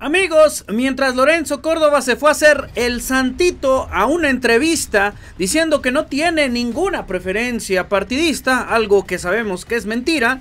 Amigos, mientras Lorenzo Córdoba se fue a hacer el santito a una entrevista diciendo que no tiene ninguna preferencia partidista, algo que sabemos que es mentira,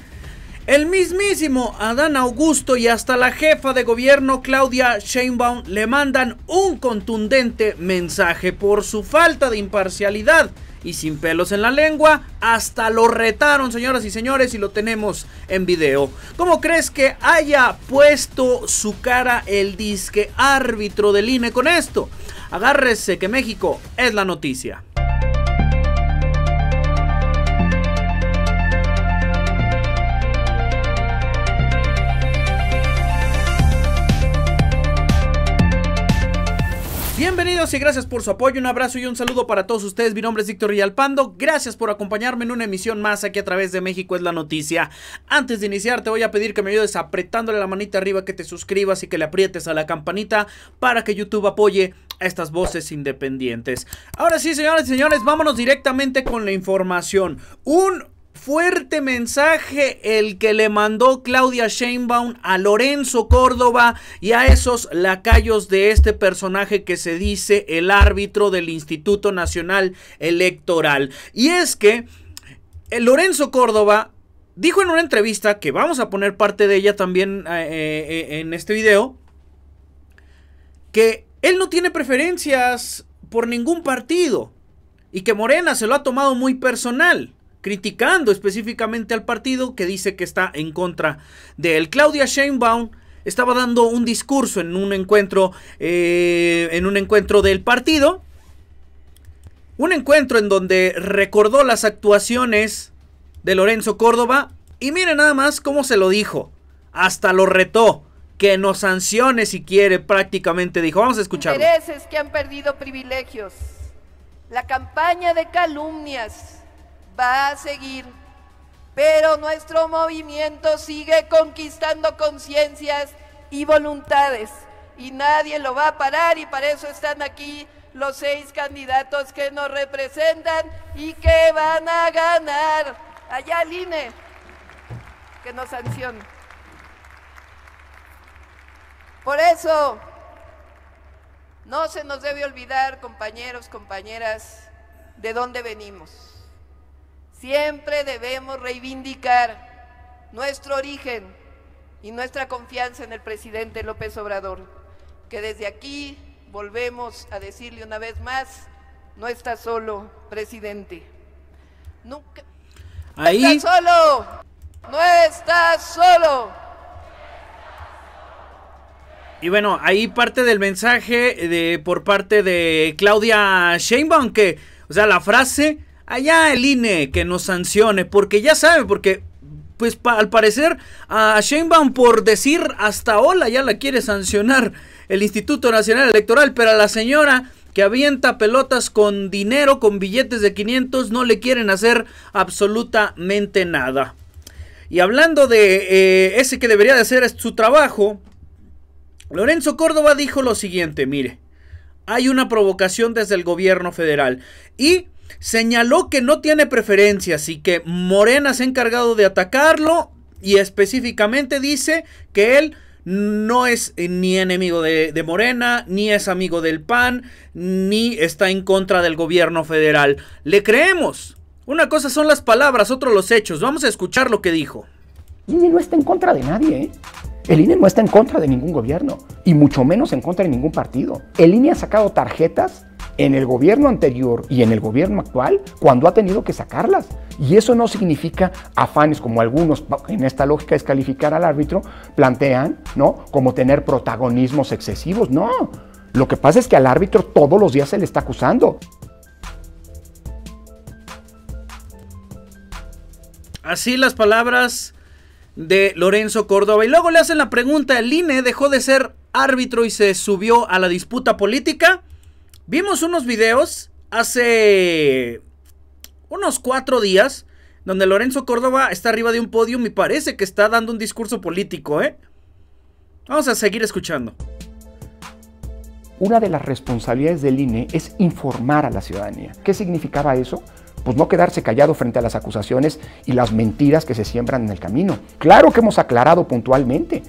el mismísimo Adán Augusto y hasta la jefa de gobierno Claudia Sheinbaum le mandan un contundente mensaje por su falta de imparcialidad y sin pelos en la lengua, hasta lo retaron, señoras y señores, y lo tenemos en video. ¿Cómo crees que haya puesto su cara el disque árbitro del INE con esto? Agárrese que México es la noticia. y gracias por su apoyo, un abrazo y un saludo para todos ustedes, mi nombre es Víctor Rialpando gracias por acompañarme en una emisión más aquí a través de México es la noticia. Antes de iniciar te voy a pedir que me ayudes apretándole la manita arriba, que te suscribas y que le aprietes a la campanita para que YouTube apoye a estas voces independientes. Ahora sí señores y señores, vámonos directamente con la información. Un Fuerte mensaje el que le mandó Claudia Sheinbaum a Lorenzo Córdoba y a esos lacayos de este personaje que se dice el árbitro del Instituto Nacional Electoral. Y es que eh, Lorenzo Córdoba dijo en una entrevista, que vamos a poner parte de ella también eh, eh, en este video, que él no tiene preferencias por ningún partido y que Morena se lo ha tomado muy personal criticando específicamente al partido que dice que está en contra de él. Claudia Sheinbaum estaba dando un discurso en un encuentro, eh, en un encuentro del partido, un encuentro en donde recordó las actuaciones de Lorenzo Córdoba y miren nada más cómo se lo dijo, hasta lo retó que nos sancione si quiere, prácticamente dijo. Vamos a escuchar. Intereses que han perdido privilegios. La campaña de calumnias va a seguir, pero nuestro movimiento sigue conquistando conciencias y voluntades y nadie lo va a parar y para eso están aquí los seis candidatos que nos representan y que van a ganar. Allá al INE, que nos sancione. Por eso, no se nos debe olvidar, compañeros, compañeras, de dónde venimos. Siempre debemos reivindicar nuestro origen y nuestra confianza en el presidente López Obrador, que desde aquí volvemos a decirle una vez más, no está solo, presidente. Nunca Ahí. No está solo. No está solo. Y bueno, ahí parte del mensaje eh, de por parte de Claudia Sheinbaum que, o sea, la frase allá el INE que nos sancione, porque ya sabe, porque pues al parecer a Sheinbaum por decir hasta hola ya la quiere sancionar el Instituto Nacional Electoral, pero a la señora que avienta pelotas con dinero, con billetes de 500, no le quieren hacer absolutamente nada. Y hablando de eh, ese que debería de hacer su trabajo, Lorenzo Córdoba dijo lo siguiente, mire, hay una provocación desde el gobierno federal y Señaló que no tiene preferencias y que Morena se ha encargado de atacarlo y específicamente dice que él no es eh, ni enemigo de, Morena, ni es amigo del PAN, ni está en contra del gobierno federal. Le creemos. Una cosa son las palabras, otro los hechos. Vamos a escuchar lo que dijo. El INE no está en contra de nadie. ¿eh? El INE no está en contra de ningún gobierno, y mucho menos en contra de ningún partido. El INE ha sacado tarjetas en el gobierno anterior y en el gobierno actual cuando ha tenido que sacarlas. Y eso no significa afanes como algunos en esta lógica es calificar al árbitro plantean, ¿no? Como tener protagonismos excesivos, no. Lo que pasa es que al árbitro todos los días se le está acusando. Así las palabras de Lorenzo Córdoba. Y luego le hacen la pregunta, ¿el INE dejó de ser árbitro y se subió a la disputa política? Vimos unos videos hace unos cuatro días donde Lorenzo Córdoba está arriba de un podio y parece que está dando un discurso político, ¿eh? Vamos a seguir escuchando. Una de las responsabilidades del INE es informar a la ciudadanía. ¿Qué significaba eso? Pues no quedarse callado frente a las acusaciones y las mentiras que se siembran en el camino. Claro que hemos aclarado puntualmente,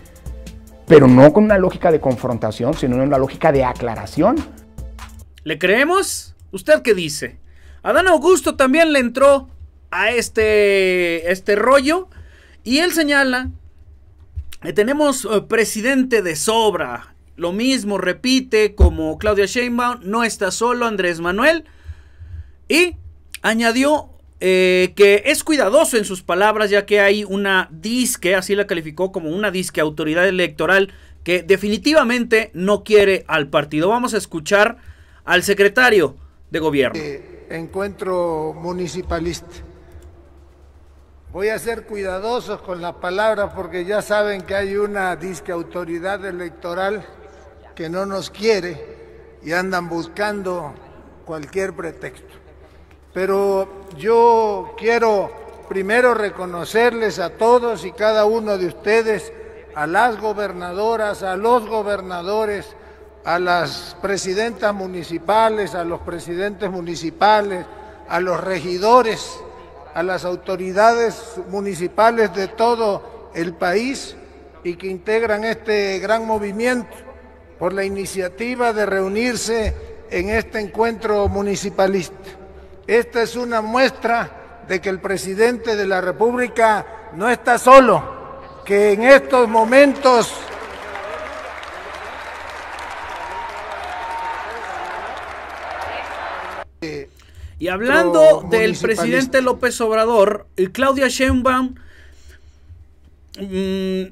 pero no con una lógica de confrontación, sino en una lógica de aclaración. ¿Le creemos? ¿Usted qué dice? Adán Augusto también le entró a este, este rollo y él señala, eh, tenemos eh, presidente de sobra. Lo mismo repite como Claudia Sheinbaum, no está solo Andrés Manuel. Y añadió eh, que es cuidadoso en sus palabras, ya que hay una disque, así la calificó como una disque autoridad electoral que definitivamente no quiere al partido. Vamos a escuchar al secretario de gobierno. Encuentro municipalista. Voy a ser cuidadoso con la palabra porque ya saben que hay una disque autoridad electoral que no nos quiere y andan buscando cualquier pretexto. Pero yo quiero primero reconocerles a todos y cada uno de ustedes, a las gobernadoras, a los gobernadores, a las presidentas municipales, a los presidentes municipales, a los regidores, a las autoridades municipales de todo el país y que integran este gran movimiento por la iniciativa de reunirse en este encuentro municipalista. Esta es una muestra de que el presidente de la República no está solo, que en estos momentos y hablando del presidente López Obrador, eh, Claudia Sheinbaum mm,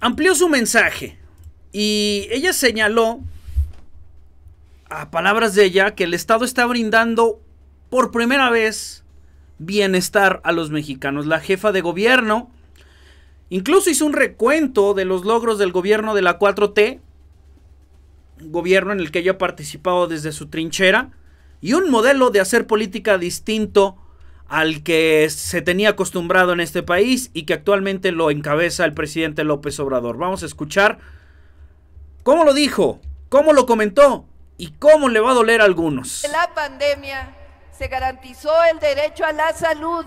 amplió su mensaje y ella señaló, a palabras de ella, que el Estado está brindando por primera vez bienestar a los mexicanos. La jefa de gobierno incluso hizo un recuento de los logros del gobierno de la 4T, gobierno en el que ella ha participado desde su trinchera y un modelo de hacer política distinto al que se tenía acostumbrado en este país y que actualmente lo encabeza el presidente López Obrador. Vamos a escuchar cómo lo dijo, cómo lo comentó y cómo le va a doler a algunos. La pandemia se garantizó el derecho a la salud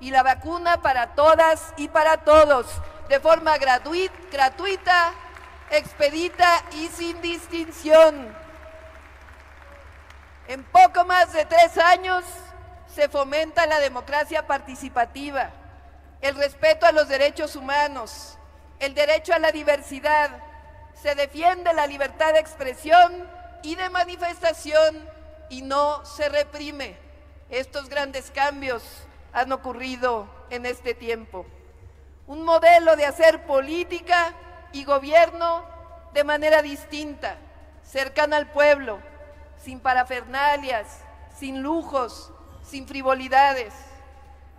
y la vacuna para todas y para todos, de forma gratuita, expedita y sin distinción. En poco más de tres años se fomenta la democracia participativa, el respeto a los derechos humanos, el derecho a la diversidad, se defiende la libertad de expresión y de manifestación y no se reprime. Estos grandes cambios han ocurrido en este tiempo. Un modelo de hacer política y gobierno de manera distinta, cercana al pueblo, sin parafernalias, sin lujos, sin frivolidades.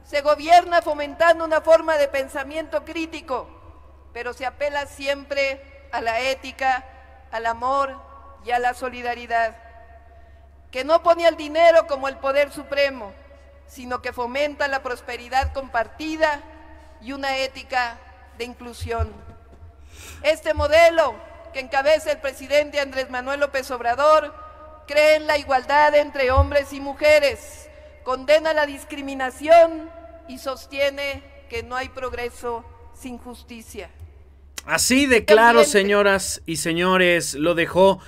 Se gobierna fomentando una forma de pensamiento crítico, pero se apela siempre a la ética, al amor y a la solidaridad, que no pone al dinero como el poder supremo, sino que fomenta la prosperidad compartida y una ética de inclusión. Este modelo que encabeza el presidente Andrés Manuel López Obrador cree en la igualdad entre hombres y mujeres, condena la discriminación y sostiene que no hay progreso sin justicia. Así de claro, señoras y señores, lo dejó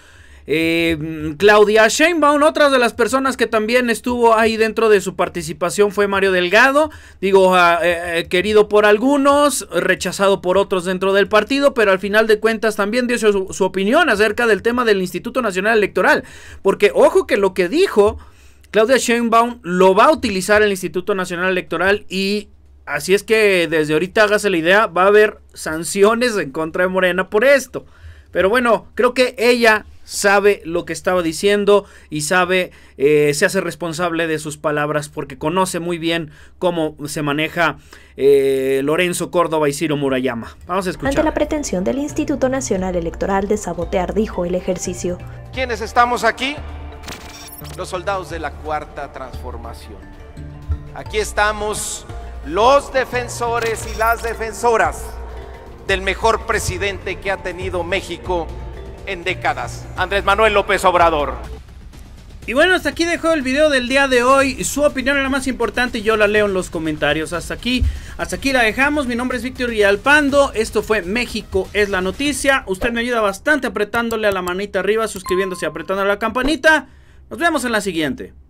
eh, Claudia Sheinbaum, otra de las personas que también estuvo ahí dentro de su participación fue Mario Delgado, digo, ah, eh, eh, querido por algunos, rechazado por otros dentro del partido, pero al final de cuentas también dio su, su opinión acerca del tema del Instituto Nacional Electoral, porque ojo que lo que dijo... Claudia Sheinbaum lo va a utilizar el Instituto Nacional Electoral y así es que desde ahorita hágase la idea, va a haber sanciones en contra de Morena por esto. Pero bueno, creo que ella sabe lo que estaba diciendo y sabe, eh, se hace responsable de sus palabras porque conoce muy bien cómo se maneja eh, Lorenzo Córdoba y Ciro Murayama. Vamos a escuchar. Ante la pretensión del Instituto Nacional Electoral de sabotear, dijo el ejercicio. ¿Quiénes estamos aquí? Los soldados de la Cuarta Transformación. Aquí estamos los defensores y las defensoras del mejor presidente que ha tenido México en décadas. Andrés Manuel López Obrador. Y bueno, hasta aquí dejó el video del día de hoy. Su opinión era la más importante y yo la leo en los comentarios. Hasta aquí, hasta aquí la dejamos. Mi nombre es Víctor rialpando Esto fue México es la noticia. Usted me ayuda bastante apretándole a la manita arriba, suscribiéndose y apretando la campanita. Nos vemos en la siguiente.